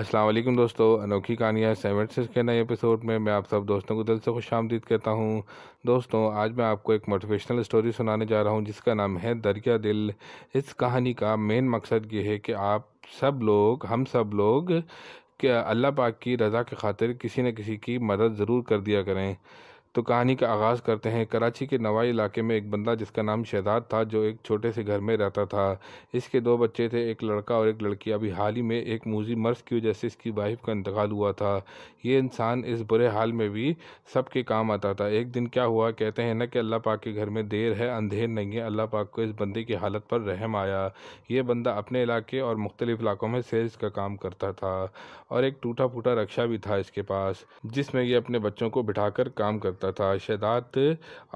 अस्सलाम वालेकुम दोस्तों अनोखी कहानियाँ सेवन सिक्स के नए एपिसोड में मैं आप सब दोस्तों को दिल से खुश आमदीद कहता हूँ दोस्तों आज मैं आपको एक मोटिवेशनल स्टोरी सुनाने जा रहा हूँ जिसका नाम है दरिया दिल इस कहानी का मेन मकसद ये है कि आप सब लोग हम सब लोग अल्लाह पाक की रज़ा के खातिर किसी न किसी की मदद ज़रूर कर दिया करें तो कहानी का आगाज़ करते हैं कराची के नवाई इलाके में एक बंदा जिसका नाम शहजाद था जो एक छोटे से घर में रहता था इसके दो बच्चे थे एक लड़का और एक लड़की अभी हाल ही में एक मूजी मर्ज़ की वजह से इसकी वाइफ का इंतकाल हुआ था ये इंसान इस बुरे हाल में भी सबके काम आता था एक दिन क्या हुआ कहते हैं ना कि अल्लाह पाक के घर में देर है अंधेर नहीं है अल्लाह पाक को इस बंदे की हालत पर रहम आया ये बंदा अपने इलाके और मुख्तलिफ़ इलाकों में सेल्स का काम करता था और एक टूटा फूटा रक्षा भी था इसके पास जिसमें ये अपने बच्चों को कर काम करता करता था शहदात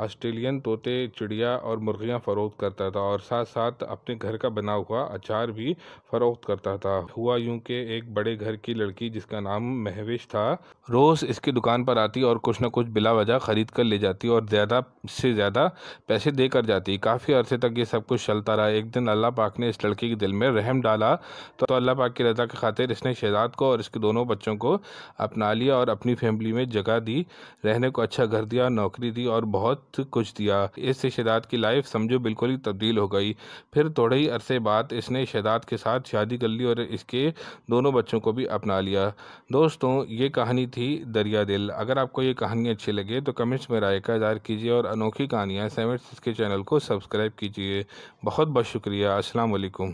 ऑस्ट्रेलियन तोते चिड़िया और मुर्गियाँ फ़रोख्त करता था और साथ साथ अपने घर का बना हुआ अचार भी फ़रोख्त करता था हुआ यूं कि एक बड़े घर की लड़की जिसका नाम महविश था रोज़ इसकी दुकान पर आती और कुछ ना कुछ बिला वजह ख़रीद कर ले जाती और ज़्यादा से ज़्यादा पैसे दे कर जाती काफ़ी अरसे तक ये सब कुछ चलता रहा एक दिन अल्लाह पाक ने इस लड़की के दिल में रहम डाला तो अल्लाह पाक की रजा के खातिर इसने शहजाद को और इसके दोनों बच्चों को अपना लिया और अपनी फैमिली में जगह दी रहने को अच्छा घर दिया नौकरी दी और बहुत कुछ दिया इससे शहदाद की लाइफ समझो बिल्कुल ही तब्दील हो गई फिर थोड़े ही अरसे बाद इसने शहदाद के साथ शादी कर ली और इसके दोनों बच्चों को भी अपना लिया दोस्तों ये कहानी थी दरिया दिल अगर आपको ये कहानी अच्छी लगे तो कमेंट्स में राय का इजहार कीजिए और अनोखी कहानियाँ सेवन के चैनल को सब्सक्राइब कीजिए बहुत बहुत शुक्रिया असलकुम